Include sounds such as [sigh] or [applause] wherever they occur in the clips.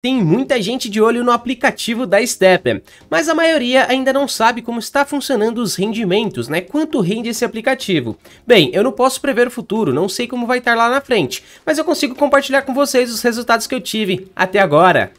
Tem muita gente de olho no aplicativo da Stepper, mas a maioria ainda não sabe como está funcionando os rendimentos, né? Quanto rende esse aplicativo? Bem, eu não posso prever o futuro, não sei como vai estar lá na frente, mas eu consigo compartilhar com vocês os resultados que eu tive até agora.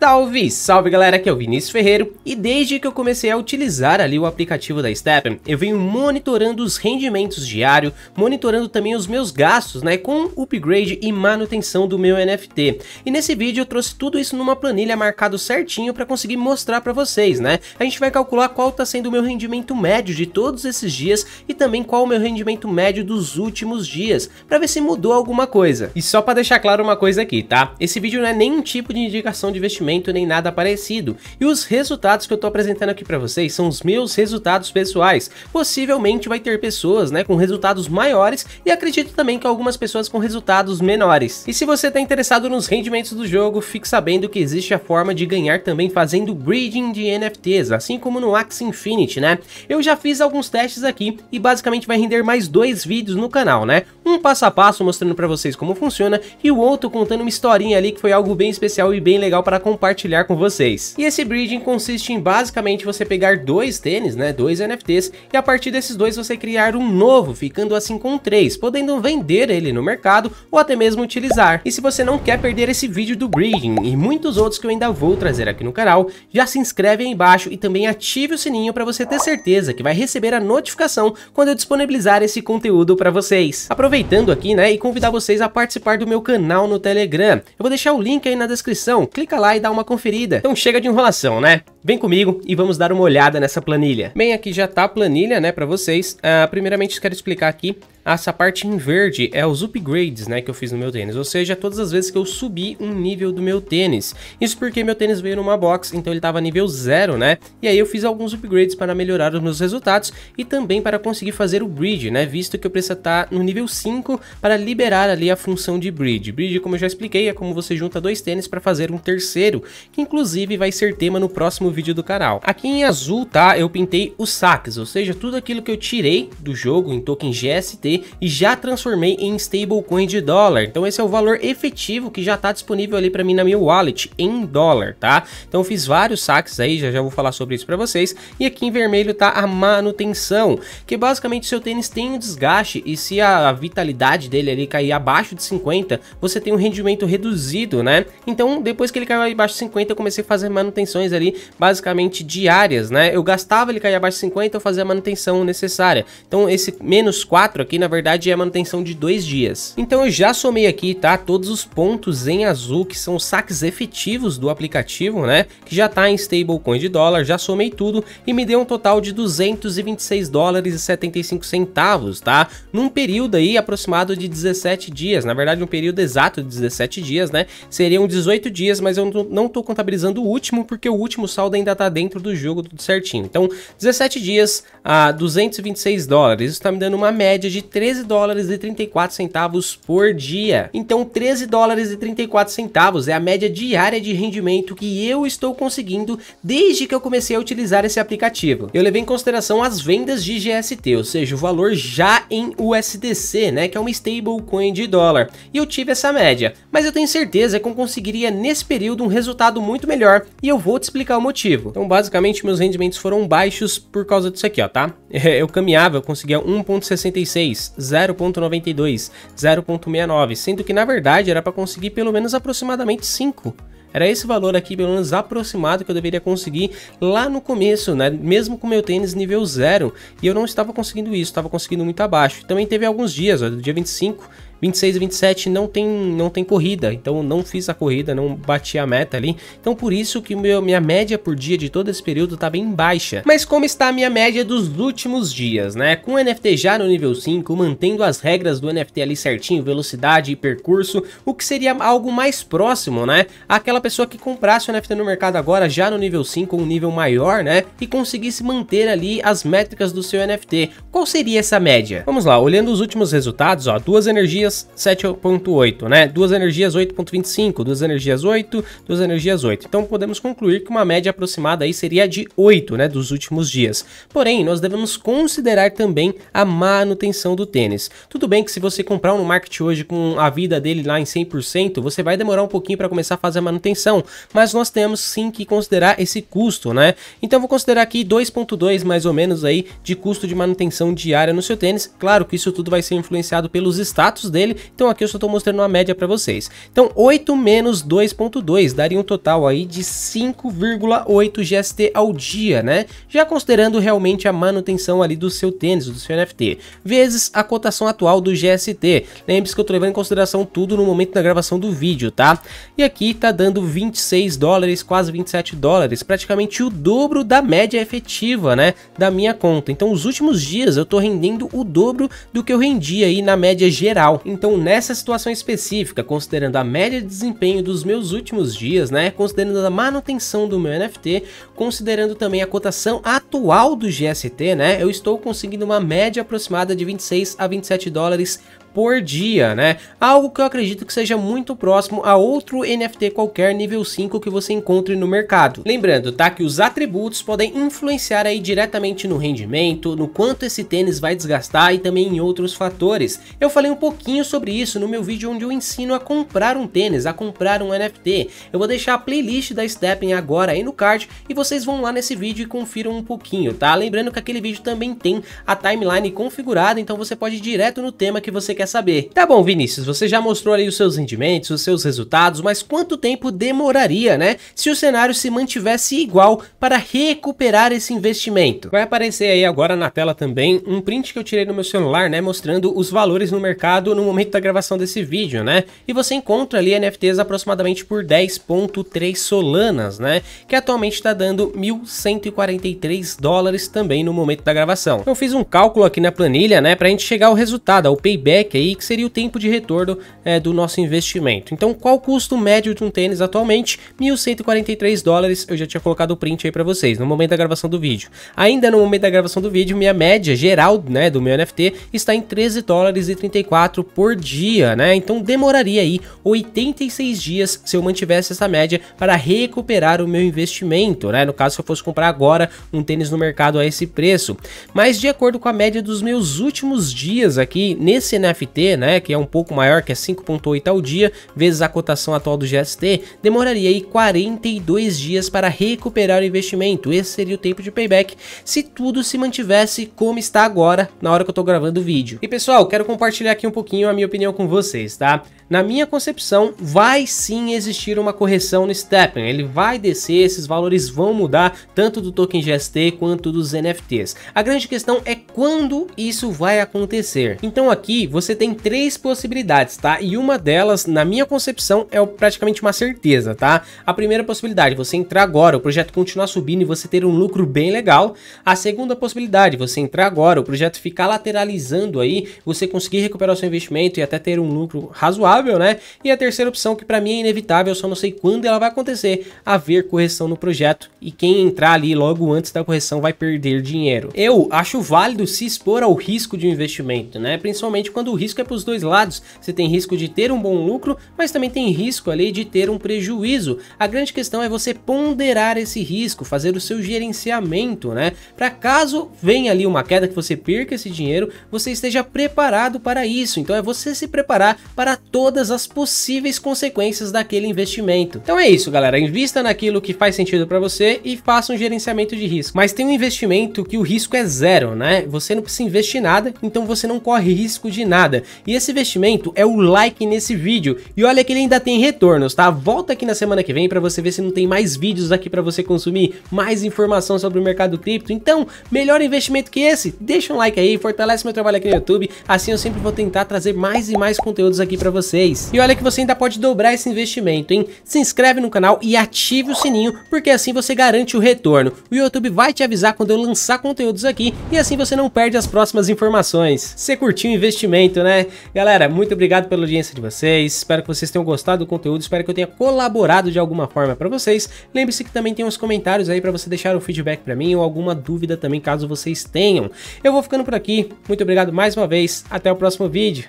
Salve, salve galera, aqui é o Vinícius Ferreiro e desde que eu comecei a utilizar ali o aplicativo da Steppen, eu venho monitorando os rendimentos diário, monitorando também os meus gastos, né, com upgrade e manutenção do meu NFT. E nesse vídeo eu trouxe tudo isso numa planilha marcado certinho para conseguir mostrar para vocês, né? A gente vai calcular qual tá sendo o meu rendimento médio de todos esses dias e também qual o meu rendimento médio dos últimos dias, para ver se mudou alguma coisa. E só para deixar claro uma coisa aqui, tá? Esse vídeo não é nenhum tipo de indicação de investimento investimento nem nada parecido. E os resultados que eu estou apresentando aqui para vocês são os meus resultados pessoais. Possivelmente vai ter pessoas né, com resultados maiores e acredito também que algumas pessoas com resultados menores. E se você está interessado nos rendimentos do jogo, fique sabendo que existe a forma de ganhar também fazendo breeding de NFTs, assim como no Axie Infinity, né? Eu já fiz alguns testes aqui e basicamente vai render mais dois vídeos no canal, né? Um passo a passo mostrando para vocês como funciona e o outro contando uma historinha ali que foi algo bem especial e bem legal para compartilhar com vocês. E esse bridging consiste em basicamente você pegar dois tênis, né, dois NFTs, e a partir desses dois você criar um novo, ficando assim com três, podendo vender ele no mercado ou até mesmo utilizar. E se você não quer perder esse vídeo do bridging e muitos outros que eu ainda vou trazer aqui no canal, já se inscreve aí embaixo e também ative o sininho para você ter certeza que vai receber a notificação quando eu disponibilizar esse conteúdo para vocês. Aproveita aproveitando aqui, né, e convidar vocês a participar do meu canal no Telegram. Eu vou deixar o link aí na descrição, clica lá e dá uma conferida. Então chega de enrolação, né? Vem comigo e vamos dar uma olhada nessa planilha. Bem, aqui já tá a planilha, né, pra vocês. Uh, primeiramente, quero explicar aqui essa parte em verde é os upgrades, né, que eu fiz no meu tênis, ou seja, todas as vezes que eu subi um nível do meu tênis. Isso porque meu tênis veio numa box, então ele tava nível zero, né? E aí eu fiz alguns upgrades para melhorar os meus resultados e também para conseguir fazer o bridge, né, visto que eu precisa estar tá no nível 5 5 para liberar ali a função de bridge. Bridge, como eu já expliquei, é como você junta dois tênis para fazer um terceiro, que inclusive vai ser tema no próximo vídeo do canal. Aqui em azul, tá, eu pintei os saques, ou seja, tudo aquilo que eu tirei do jogo em token GST e já transformei em stablecoin de dólar. Então esse é o valor efetivo que já está disponível ali para mim na minha wallet em dólar, tá? Então fiz vários saques aí, já já vou falar sobre isso para vocês. E aqui em vermelho tá a manutenção, que basicamente seu tênis tem um desgaste e se a, a vitalidade dele ali cair abaixo de 50, você tem um rendimento reduzido, né? Então, depois que ele caiu abaixo de 50, eu comecei a fazer manutenções ali, basicamente diárias, né? Eu gastava, ele cair abaixo de 50, eu fazia a manutenção necessária. Então, esse menos 4 aqui, na verdade, é a manutenção de dois dias. Então, eu já somei aqui, tá? Todos os pontos em azul, que são os saques efetivos do aplicativo, né? Que já tá em stablecoin de dólar, já somei tudo e me deu um total de 226 dólares e 75 centavos, tá? Num período aí aproximado de 17 dias, na verdade um período exato de 17 dias, né? Seriam 18 dias, mas eu não estou contabilizando o último, porque o último saldo ainda está dentro do jogo, tudo certinho. Então, 17 dias a 226 dólares, isso está me dando uma média de 13 dólares e 34 centavos por dia. Então, 13 dólares e 34 centavos é a média diária de rendimento que eu estou conseguindo desde que eu comecei a utilizar esse aplicativo. Eu levei em consideração as vendas de GST, ou seja, o valor já em USDC, né? né, que é uma stablecoin de dólar, e eu tive essa média, mas eu tenho certeza que eu conseguiria nesse período um resultado muito melhor e eu vou te explicar o motivo. Então basicamente meus rendimentos foram baixos por causa disso aqui, ó, tá? [laughs] Eu caminhava, eu conseguia 1.66, 0.92, 0.69, sendo que na verdade era para conseguir pelo menos aproximadamente 5. Era esse valor aqui, pelo menos aproximado, que eu deveria conseguir lá no começo, né? Mesmo com meu tênis nível zero E eu não estava conseguindo isso, estava conseguindo muito abaixo. Também teve alguns dias, ó, do dia 25 26 e 27 não tem, não tem corrida, então não fiz a corrida, não bati a meta ali. Então por isso que meu, minha média por dia de todo esse período tá bem baixa. Mas como está a minha média dos últimos dias, né? Com o NFT já no nível 5, mantendo as regras do NFT ali certinho, velocidade e percurso, o que seria algo mais próximo, né? Aquela pessoa que comprasse o NFT no mercado agora já no nível 5, um nível maior, né? E conseguisse manter ali as métricas do seu NFT. Qual seria essa média? Vamos lá, olhando os últimos resultados, ó, duas energias energias 7.8, né? Duas energias 8.25, duas energias 8, duas energias 8. Então podemos concluir que uma média aproximada aí seria de 8, né, dos últimos dias. Porém, nós devemos considerar também a manutenção do tênis. Tudo bem que se você comprar um no market hoje com a vida dele lá em 100%, você vai demorar um pouquinho para começar a fazer a manutenção, mas nós temos sim que considerar esse custo, né? Então vou considerar aqui 2.2 mais ou menos aí de custo de manutenção diária no seu tênis. Claro que isso tudo vai ser influenciado pelos status dele dele, então aqui eu só estou mostrando uma média para vocês. Então 8 menos 2.2 daria um total aí de 5,8 GST ao dia, né? Já considerando realmente a manutenção ali do seu tênis, do seu NFT, vezes a cotação atual do GST. Lembre-se que eu estou levando em consideração tudo no momento da gravação do vídeo, tá? E aqui tá dando 26 dólares, quase 27 dólares, praticamente o dobro da média efetiva, né, da minha conta. Então os últimos dias eu tô rendendo o dobro do que eu rendi aí na média geral. Então nessa situação específica, considerando a média de desempenho dos meus últimos dias, né, considerando a manutenção do meu NFT, considerando também a cotação atual do GST, né, eu estou conseguindo uma média aproximada de 26 a 27 dólares por dia, né? Algo que eu acredito que seja muito próximo a outro NFT qualquer nível 5 que você encontre no mercado. Lembrando, tá, que os atributos podem influenciar aí diretamente no rendimento, no quanto esse tênis vai desgastar e também em outros fatores. Eu falei um pouquinho sobre isso no meu vídeo onde eu ensino a comprar um tênis, a comprar um NFT. Eu vou deixar a playlist da Steppen agora aí no card e vocês vão lá nesse vídeo e confiram um pouquinho, tá? Lembrando que aquele vídeo também tem a timeline configurada, então você pode ir direto no tema que você quer saber. Tá bom, Vinícius, você já mostrou ali os seus rendimentos, os seus resultados, mas quanto tempo demoraria, né? Se o cenário se mantivesse igual para recuperar esse investimento. Vai aparecer aí agora na tela também um print que eu tirei no meu celular, né? Mostrando os valores no mercado no momento da gravação desse vídeo, né? E você encontra ali NFTs aproximadamente por 10.3 solanas, né? Que atualmente está dando 1.143 dólares também no momento da gravação. Eu fiz um cálculo aqui na planilha, né? Pra gente chegar ao resultado, ao payback aí que seria o tempo de retorno é, do nosso investimento. Então, qual o custo médio de um tênis atualmente? 1.143 dólares, eu já tinha colocado o print aí para vocês, no momento da gravação do vídeo. Ainda no momento da gravação do vídeo, minha média geral né, do meu NFT está em 13 dólares e 34 por dia, né? Então demoraria aí 86 dias se eu mantivesse essa média para recuperar o meu investimento, né? No caso, se eu fosse comprar agora um tênis no mercado a esse preço. Mas de acordo com a média dos meus últimos dias aqui nesse NFT, GFT, né, que é um pouco maior, que é 5.8 ao dia, vezes a cotação atual do GST, demoraria aí 42 dias para recuperar o investimento. Esse seria o tempo de payback se tudo se mantivesse como está agora, na hora que eu estou gravando o vídeo. E pessoal, quero compartilhar aqui um pouquinho a minha opinião com vocês, tá? Na minha concepção, vai sim existir uma correção no Steppen, ele vai descer, esses valores vão mudar, tanto do token GST quanto dos NFTs. A grande questão é quando isso vai acontecer. Então aqui, você você tem três possibilidades, tá? E uma delas, na minha concepção, é praticamente uma certeza, tá? A primeira possibilidade, você entrar agora, o projeto continuar subindo e você ter um lucro bem legal. A segunda possibilidade, você entrar agora, o projeto ficar lateralizando aí, você conseguir recuperar o seu investimento e até ter um lucro razoável, né? E a terceira opção, que para mim é inevitável, eu só não sei quando ela vai acontecer, haver correção no projeto e quem entrar ali logo antes da correção vai perder dinheiro. Eu acho válido se expor ao risco de um investimento, né? Principalmente quando o risco é para os dois lados. Você tem risco de ter um bom lucro, mas também tem risco ali de ter um prejuízo. A grande questão é você ponderar esse risco, fazer o seu gerenciamento, né? Para caso venha ali uma queda que você perca esse dinheiro, você esteja preparado para isso. Então é você se preparar para todas as possíveis consequências daquele investimento. Então é isso, galera. Invista naquilo que faz sentido para você e faça um gerenciamento de risco. Mas tem um investimento que o risco é zero, né? Você não precisa investir nada, então você não corre risco de nada nada. E esse investimento é o like nesse vídeo. E olha que ele ainda tem retornos, tá? Volta aqui na semana que vem para você ver se não tem mais vídeos aqui para você consumir, mais informação sobre o mercado cripto. Então, melhor investimento que esse? Deixa um like aí, fortalece meu trabalho aqui no YouTube, assim eu sempre vou tentar trazer mais e mais conteúdos aqui para vocês. E olha que você ainda pode dobrar esse investimento, hein? Se inscreve no canal e ative o sininho, porque assim você garante o retorno. O YouTube vai te avisar quando eu lançar conteúdos aqui e assim você não perde as próximas informações. Você curtiu o investimento, muito, né? Galera, muito obrigado pela audiência de vocês. Espero que vocês tenham gostado do conteúdo. Espero que eu tenha colaborado de alguma forma para vocês. Lembre-se que também tem uns comentários aí para você deixar um feedback para mim ou alguma dúvida também, caso vocês tenham. Eu vou ficando por aqui. Muito obrigado mais uma vez. Até o próximo vídeo.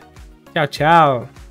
Tchau, tchau.